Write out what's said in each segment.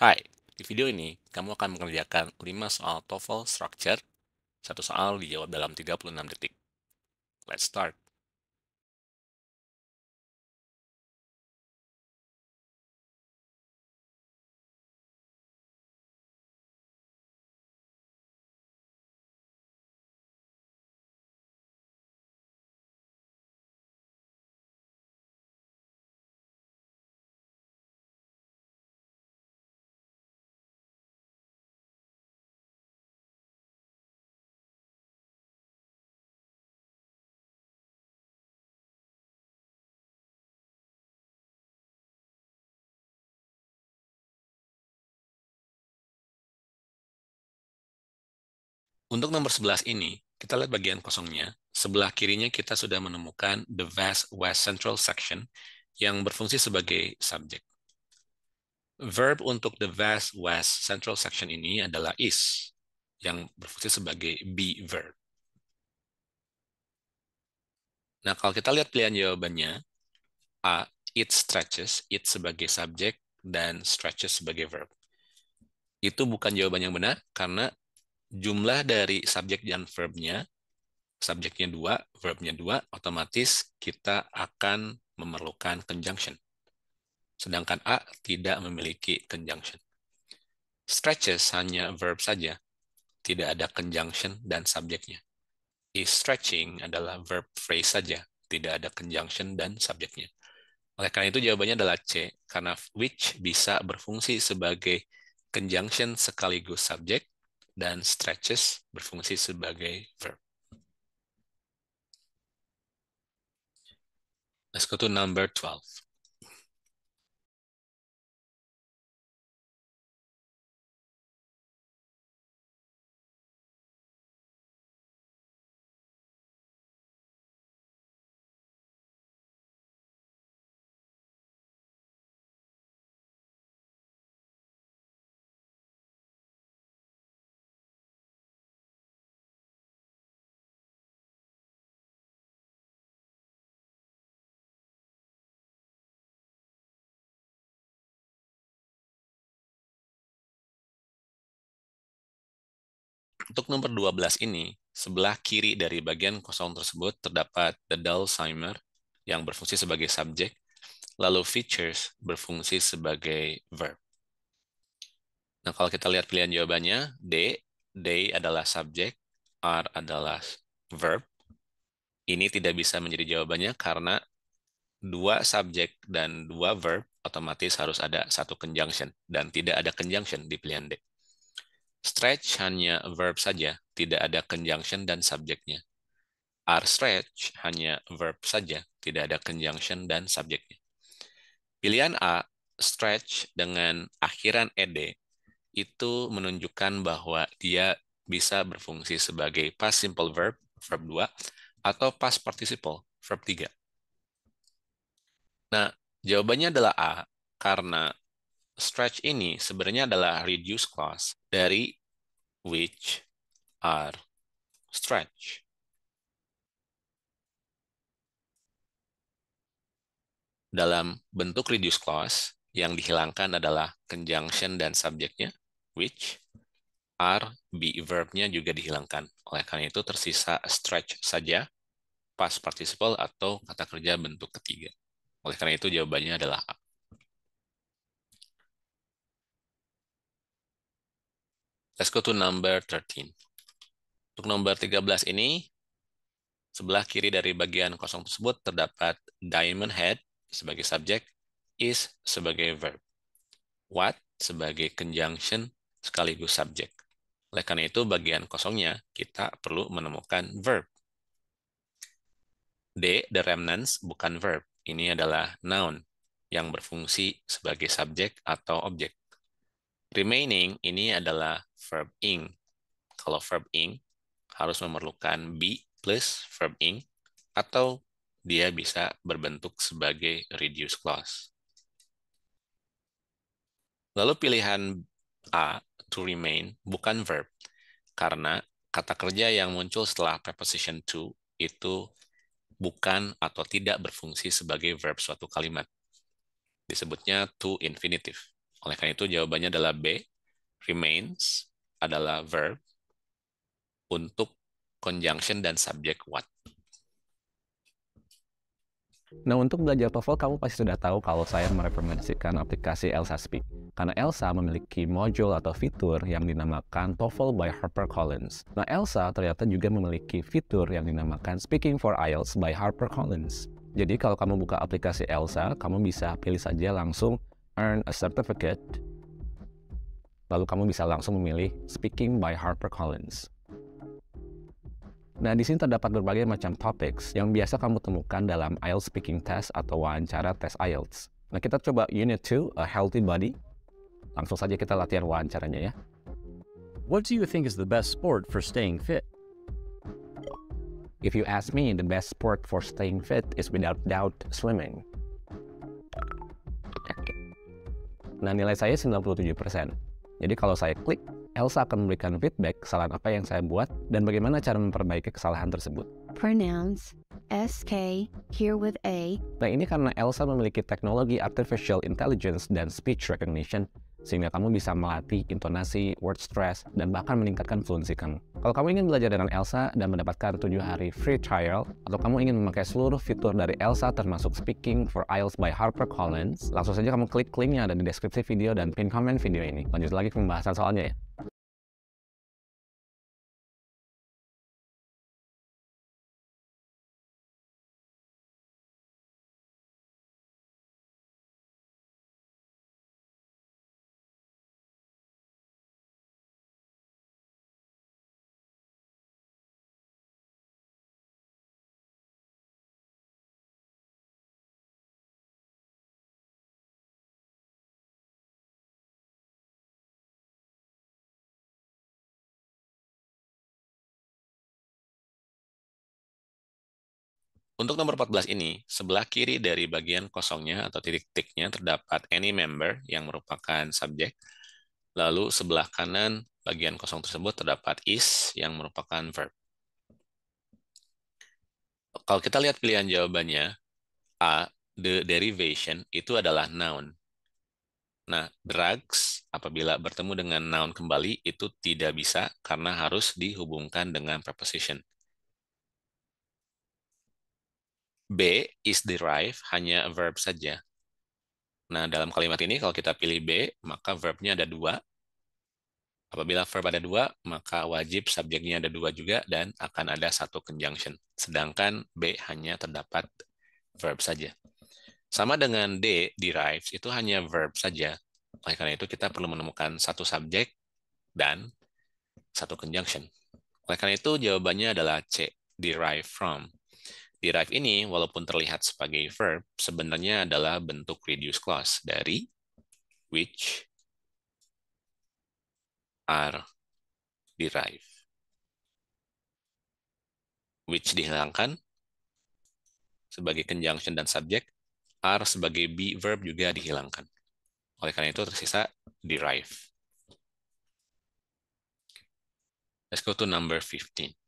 Hai, di video ini kamu akan mengerjakan 5 soal TOEFL Structure, satu soal dijawab dalam 36 detik. Let's start. Untuk nomor 11 ini, kita lihat bagian kosongnya. Sebelah kirinya kita sudah menemukan the vast west central section yang berfungsi sebagai subjek. Verb untuk the vast west central section ini adalah is, yang berfungsi sebagai be verb. Nah, kalau kita lihat pilihan jawabannya, A, it stretches, it sebagai subjek, dan stretches sebagai verb. Itu bukan jawaban yang benar, karena jumlah dari subjek dan verbnya, subjeknya dua, verbnya dua, otomatis kita akan memerlukan conjunction. Sedangkan A tidak memiliki conjunction. Stretches hanya verb saja, tidak ada conjunction dan subjeknya. Is stretching adalah verb phrase saja, tidak ada conjunction dan subjeknya. Oleh karena itu jawabannya adalah C, karena which bisa berfungsi sebagai conjunction sekaligus subjek, dan stretches berfungsi sebagai verb. Let's go to number 12. Untuk nomor 12 ini, sebelah kiri dari bagian kosong tersebut terdapat the Dalsheimer yang berfungsi sebagai subjek, lalu features berfungsi sebagai verb. Nah, kalau kita lihat pilihan jawabannya, D, they adalah subjek, R adalah verb. Ini tidak bisa menjadi jawabannya karena dua subjek dan dua verb otomatis harus ada satu conjunction dan tidak ada conjunction di pilihan D. Stretch hanya verb saja, tidak ada conjunction dan subjeknya. Are stretch hanya verb saja, tidak ada conjunction dan subjeknya. Pilihan A, stretch dengan akhiran ed, itu menunjukkan bahwa dia bisa berfungsi sebagai past simple verb, verb 2, atau past participle, verb 3. Nah, jawabannya adalah A, karena stretch ini sebenarnya adalah reduce clause dari which are stretch. Dalam bentuk reduce clause, yang dihilangkan adalah conjunction dan subjeknya, which are, be verbnya juga dihilangkan. Oleh karena itu tersisa stretch saja, past participle atau kata kerja bentuk ketiga. Oleh karena itu jawabannya adalah Let's go to number 13. Untuk nomor 13 ini, sebelah kiri dari bagian kosong tersebut terdapat diamond head sebagai subjek, is sebagai verb, what sebagai conjunction sekaligus subjek. Oleh karena itu, bagian kosongnya kita perlu menemukan verb. D, the remnants, bukan verb. Ini adalah noun yang berfungsi sebagai subjek atau objek. Remaining ini adalah verb ing. Kalau verb ing harus memerlukan be plus verb ing atau dia bisa berbentuk sebagai reduce clause. Lalu pilihan A, to remain, bukan verb. Karena kata kerja yang muncul setelah preposition to itu bukan atau tidak berfungsi sebagai verb suatu kalimat. Disebutnya to infinitive. Oleh karena itu jawabannya adalah B. Remains adalah verb untuk conjunction dan subject what. Nah, untuk belajar TOEFL, kamu pasti sudah tahu kalau saya merekomendasikan aplikasi Elsa Speak. Karena Elsa memiliki modul atau fitur yang dinamakan TOEFL by HarperCollins. Nah, Elsa ternyata juga memiliki fitur yang dinamakan Speaking for IELTS by HarperCollins. Jadi, kalau kamu buka aplikasi Elsa, kamu bisa pilih saja langsung earn a certificate, lalu kamu bisa langsung memilih Speaking by Harper Collins. Nah, di sini terdapat berbagai macam topics yang biasa kamu temukan dalam IELTS Speaking Test atau wawancara tes IELTS. Nah, kita coba Unit 2, A Healthy Body. Langsung saja kita latihan wawancaranya ya. What do you think is the best sport for staying fit? If you ask me, the best sport for staying fit is without doubt swimming. Nah, nilai saya 97%. Jadi kalau saya klik, Elsa akan memberikan feedback kesalahan apa yang saya buat dan bagaimana cara memperbaiki kesalahan tersebut. Pronouns SK here with A. Nah, ini karena Elsa memiliki teknologi artificial intelligence dan speech recognition, sehingga kamu bisa melatih intonasi, word stress, dan bahkan meningkatkan fluensi kamu. Kalau kamu ingin belajar dengan Elsa dan mendapatkan 7 hari free trial, atau kamu ingin memakai seluruh fitur dari Elsa termasuk Speaking for IELTS by HarperCollins, langsung saja kamu klik linknya ada di deskripsi video dan pin comment video ini. Lanjut lagi ke pembahasan soalnya ya. Untuk nomor 14 ini, sebelah kiri dari bagian kosongnya atau titik-tiknya terdapat any member yang merupakan subjek. Lalu sebelah kanan bagian kosong tersebut terdapat is yang merupakan verb. Kalau kita lihat pilihan jawabannya, A, the derivation itu adalah noun. Nah, drugs apabila bertemu dengan noun kembali itu tidak bisa karena harus dihubungkan dengan preposition. B is derived hanya verb saja. Nah, dalam kalimat ini kalau kita pilih B, maka verbnya ada dua. Apabila verb ada dua, maka wajib subjeknya ada dua juga dan akan ada satu conjunction. Sedangkan B hanya terdapat verb saja. Sama dengan D, derives, itu hanya verb saja. Oleh karena itu, kita perlu menemukan satu subjek dan satu conjunction. Oleh karena itu, jawabannya adalah C, derive from derive ini, walaupun terlihat sebagai verb, sebenarnya adalah bentuk reduce clause dari which are derived. Which dihilangkan sebagai conjunction dan subjek, are sebagai be verb juga dihilangkan. Oleh karena itu tersisa derive. Let's go to number 15.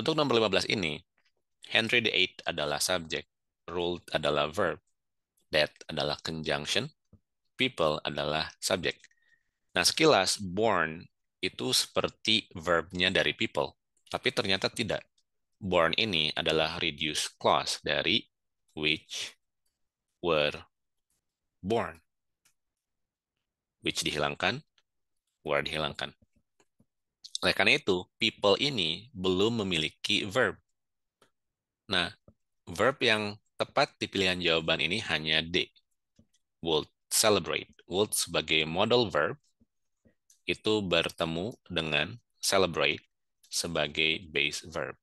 Untuk nomor 15 ini, Henry VIII adalah subjek, ruled adalah verb, that adalah conjunction, people adalah subjek. Nah, sekilas born itu seperti verbnya dari people, tapi ternyata tidak. Born ini adalah reduced clause dari which were born. Which dihilangkan, were dihilangkan. Oleh karena itu, people ini belum memiliki verb. Nah, verb yang tepat di pilihan jawaban ini hanya D. Would celebrate. Would sebagai modal verb itu bertemu dengan celebrate sebagai base verb.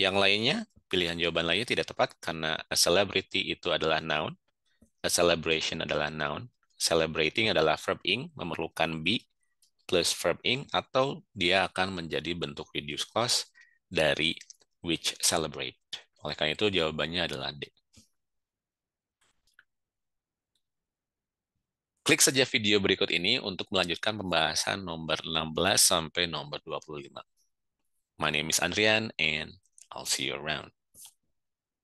Yang lainnya, pilihan jawaban lainnya tidak tepat karena a celebrity itu adalah noun, a celebration adalah noun, celebrating adalah verb ing, memerlukan be, plus verb ing atau dia akan menjadi bentuk reduce clause dari which celebrate. Oleh karena itu jawabannya adalah D. Klik saja video berikut ini untuk melanjutkan pembahasan nomor 16 sampai nomor 25. My name is Andrian and I'll see you around.